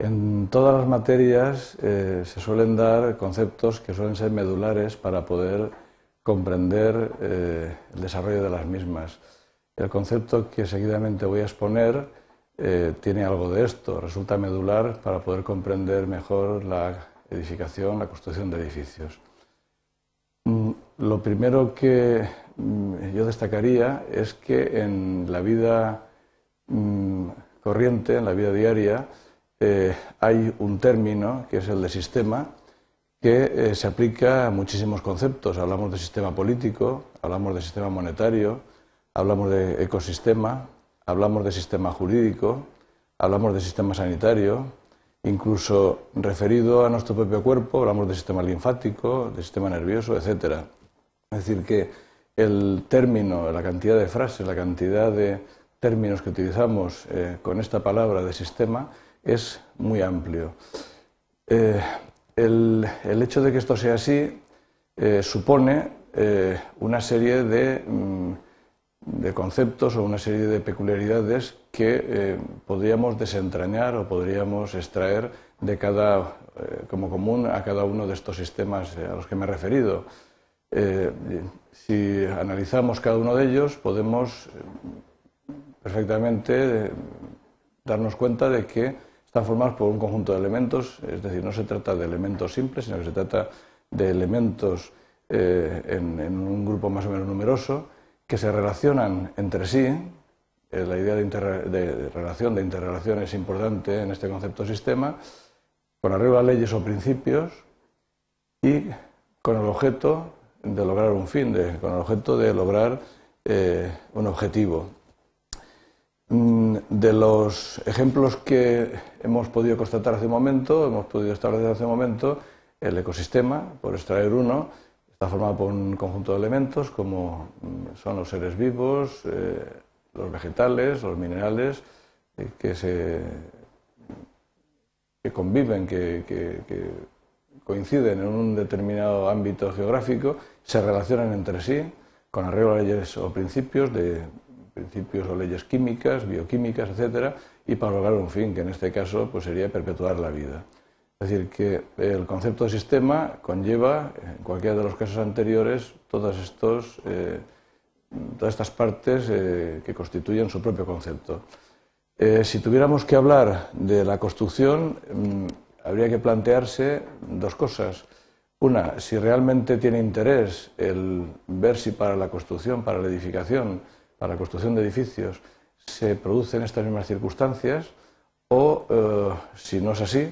En todas las materias eh, se suelen dar conceptos que suelen ser medulares para poder comprender eh, el desarrollo de las mismas. El concepto que seguidamente voy a exponer eh, tiene algo de esto, resulta medular para poder comprender mejor la edificación, la construcción de edificios. Mm, lo primero que mm, yo destacaría es que en la vida mm, corriente, en la vida diaria, eh, hay un término, que es el de sistema, que eh, se aplica a muchísimos conceptos. Hablamos de sistema político, hablamos de sistema monetario, hablamos de ecosistema, hablamos de sistema jurídico, hablamos de sistema sanitario, incluso referido a nuestro propio cuerpo, hablamos de sistema linfático, de sistema nervioso, etc. Es decir, que el término, la cantidad de frases, la cantidad de términos que utilizamos eh, con esta palabra de sistema es muy amplio. Eh, el, hecho de que esto sea así eh, supone eh, una serie mm, de, conceptos o una serie de peculiaridades que podríamos desentrañar o podríamos extraer de como común a cada uno de estos sistemas a los que me he referido. si analizamos cada uno de ellos, podemos perfectamente darnos cuenta de que están formados por un conjunto de elementos, es decir, no se trata de elementos simples, sino que se trata de elementos eh, en, un grupo más o menos numeroso que se relacionan entre sí. Eh, la idea de, relación, de interrelación es importante en este concepto sistema, con arreglo a leyes o principios y con el objeto de lograr un fin, con el objeto de lograr eh, un objetivo. Mm, de los ejemplos que hemos podido constatar hace un momento, hemos podido establecer hace un momento, el ecosistema, por extraer uno, está formado por un conjunto de elementos como mm, son los seres vivos, eh, los vegetales, los minerales, eh, que, se, conviven, que, que coinciden en un determinado ámbito geográfico, se relacionan entre sí con arreglo a leyes o principios de principios o leyes químicas, bioquímicas, etcétera, y para lograr un fin, que en este caso pues, sería perpetuar la vida. Es decir, que el concepto de sistema conlleva, en cualquiera de los casos anteriores, todas, eh, todas estas partes eh, que constituyen su propio concepto. Eh, si tuviéramos que hablar de la construcción, mm, habría que plantearse dos cosas. Una, si realmente tiene interés el ver si para la construcción, para la edificación, para la construcción de edificios se producen estas mismas circunstancias o eh, si no es así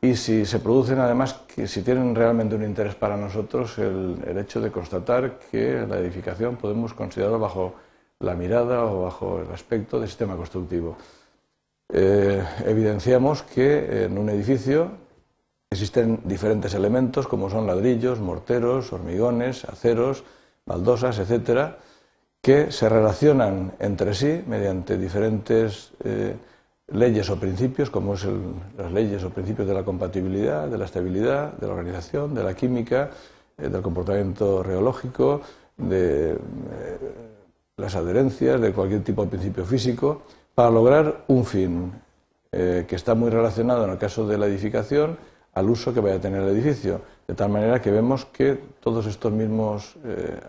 y si se producen además que si tienen realmente un interés para nosotros el, hecho de constatar que la edificación podemos considerarla bajo la mirada o bajo el aspecto del sistema constructivo. Eh, evidenciamos que en un edificio existen diferentes elementos como son ladrillos, morteros, hormigones, aceros, baldosas, etcétera, que se relacionan entre sí mediante diferentes eh, leyes o principios, como son las leyes o principios de la compatibilidad, de la estabilidad, de la organización, de la química, eh, del comportamiento reológico, de eh, las adherencias, de cualquier tipo de principio físico, para lograr un fin que está muy relacionado, en el caso de la edificación, al uso que vaya a tener el edificio. De tal manera que vemos que todos estos mismos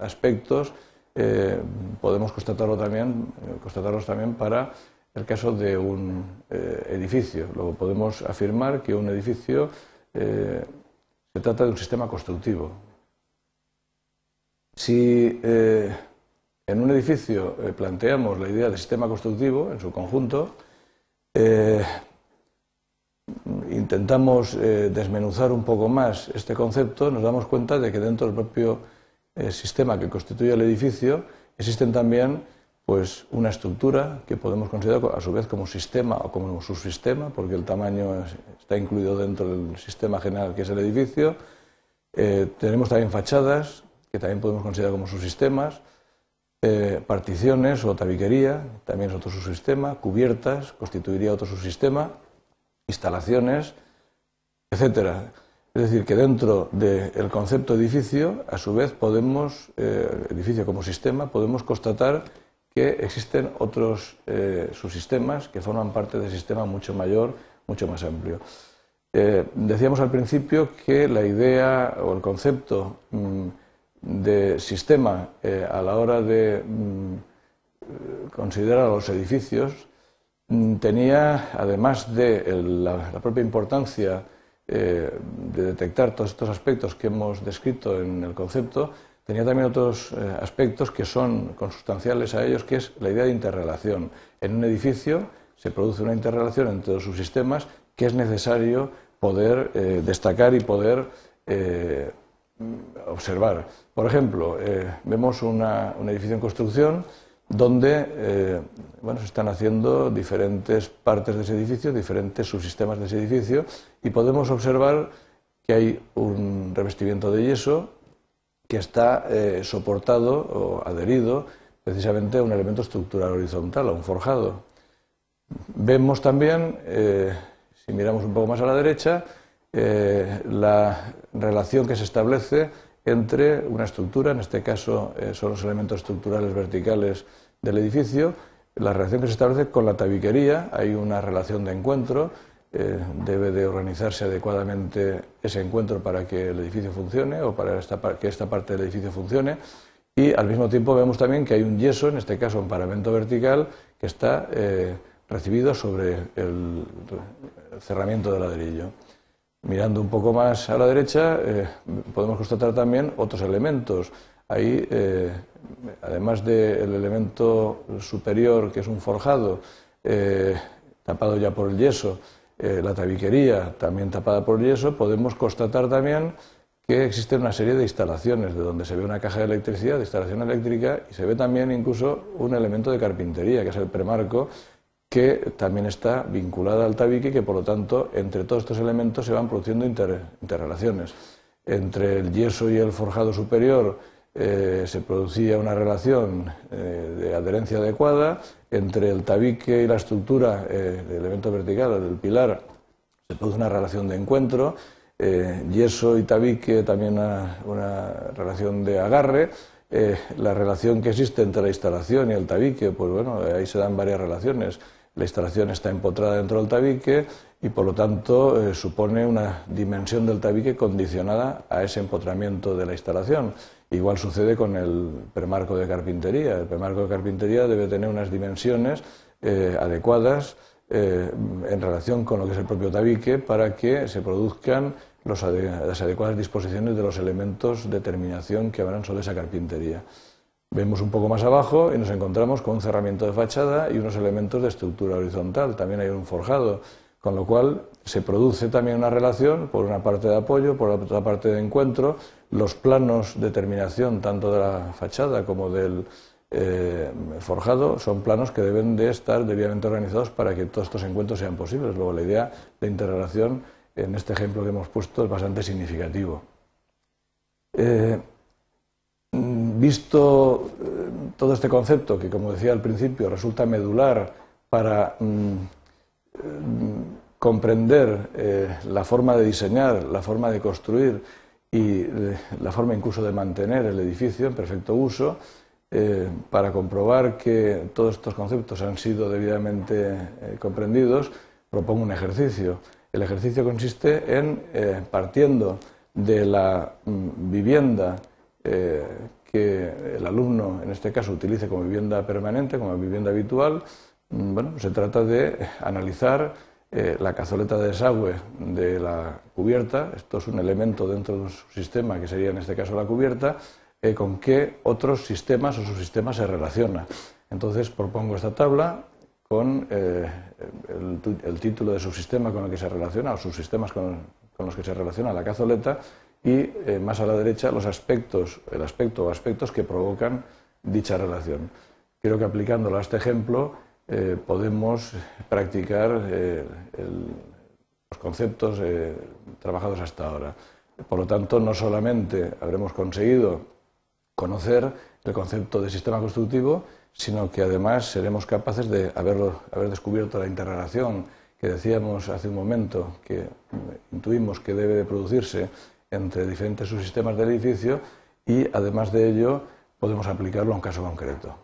aspectos eh, podemos constatarlo también, eh, constatarlos también para el caso de un eh, edificio. Luego podemos afirmar que un edificio se trata de un sistema constructivo. Si en un edificio planteamos la idea de sistema constructivo en su conjunto, intentamos desmenuzar un poco más este concepto, nos damos cuenta de que dentro del propio el sistema que constituye el edificio, existen también pues una estructura que podemos considerar a su vez como sistema o como subsistema, porque el tamaño está incluido dentro del sistema general que es el edificio. Eh, tenemos también fachadas, que también podemos considerar como subsistemas, eh, particiones o tabiquería, también es otro subsistema, cubiertas, constituiría otro subsistema, instalaciones, etcétera. Es decir, que dentro del concepto edificio, a su vez, podemos, eh, edificio como sistema, podemos constatar que existen otros eh, subsistemas que forman parte del sistema mucho mayor, mucho más amplio. Eh, decíamos al principio que la idea o el concepto mm, de sistema a la hora de mm, considerar los edificios mm, tenía, además de la propia importancia, eh, de detectar todos estos aspectos que hemos descrito en el concepto, tenía también otros eh, aspectos que son consustanciales a ellos, que es la idea de interrelación. En un edificio se produce una interrelación entre los subsistemas que es necesario poder eh, destacar y poder observar. Por ejemplo, vemos un edificio en construcción donde eh, bueno, se están haciendo diferentes partes de ese edificio, diferentes subsistemas de ese edificio, y podemos observar que hay un revestimiento de yeso que está eh, soportado o adherido precisamente a un elemento estructural horizontal, a un forjado. Vemos también, eh, si miramos un poco más a la derecha, la relación que se establece entre una estructura, en este caso eh, son los elementos estructurales verticales del edificio, la relación que se establece con la tabiquería, hay una relación de encuentro, eh, debe de organizarse adecuadamente ese encuentro para que el edificio funcione o para que esta parte del edificio funcione. Y al mismo tiempo vemos también que hay un yeso, en este caso un paramento vertical, que está eh, recibido sobre el cerramiento de ladrillo. Mirando un poco más a la derecha, eh, podemos constatar también otros elementos. Ahí, eh, además del elemento superior, que es un forjado, eh, tapado ya por el yeso, la tabiquería también tapada por el yeso, podemos constatar también que existe una serie de instalaciones, de donde se ve una caja de electricidad, de instalación eléctrica, y se ve también incluso un elemento de carpintería, que es el premarco, que también está vinculada al tabique que por lo tanto entre todos estos elementos se van produciendo interrelaciones. Entre el yeso y el forjado superior eh, se producía una relación eh, de adherencia adecuada, entre el tabique y la estructura, eh, del elemento vertical, del pilar, se produce una relación de encuentro, yeso y tabique también una, relación de agarre, la relación que existe entre la instalación y el tabique, pues bueno, ahí se dan varias relaciones. La instalación está empotrada dentro del tabique y, por lo tanto, eh, supone una dimensión del tabique condicionada a ese empotramiento de la instalación. Igual sucede con el premarco de carpintería. El premarco de carpintería debe tener unas dimensiones eh, adecuadas eh, en relación con lo que es el propio tabique para que se produzcan las adecuadas disposiciones de los elementos de terminación que habrán sobre esa carpintería. Vemos un poco más abajo y nos encontramos con un cerramiento de fachada y unos elementos de estructura horizontal. También hay un forjado, con lo cual se produce también una relación, por una parte de apoyo, por otra parte de encuentro. Los planos de terminación, tanto de la fachada como del eh, forjado, son planos que deben de estar debidamente organizados para que todos estos encuentros sean posibles. Luego, la idea de interrelación en este ejemplo que hemos puesto es bastante significativo. Eh, visto eh, todo este concepto, que como decía al principio, resulta medular para mm, eh, comprender eh, la forma de diseñar, la forma de construir y la forma incluso de mantener el edificio en perfecto uso, para comprobar que todos estos conceptos han sido debidamente comprendidos, propongo un ejercicio. El ejercicio consiste en, partiendo de la mm, vivienda que el alumno, en este caso, utilice como vivienda permanente, como vivienda habitual. Mm, bueno, se trata de analizar eh, la cazoleta de desagüe de la cubierta, esto es un elemento dentro de un sistema que sería en este caso la cubierta, eh, con qué otros sistemas o subsistemas se relaciona. Entonces propongo esta tabla con eh, el, título de subsistema con el que se relaciona o subsistemas con los que se relaciona la cazoleta y eh, más a la derecha los aspectos, el aspecto o aspectos que provocan dicha relación. Creo que aplicándolo a este ejemplo eh, podemos practicar eh, los conceptos trabajados hasta ahora. Por lo tanto, no solamente habremos conseguido conocer el concepto de sistema constructivo, sino que además seremos capaces de haber descubierto la interrelación que decíamos hace un momento, que mm, intuimos que debe de producirse entre diferentes subsistemas del edificio y, además de ello, podemos aplicarlo a un caso concreto.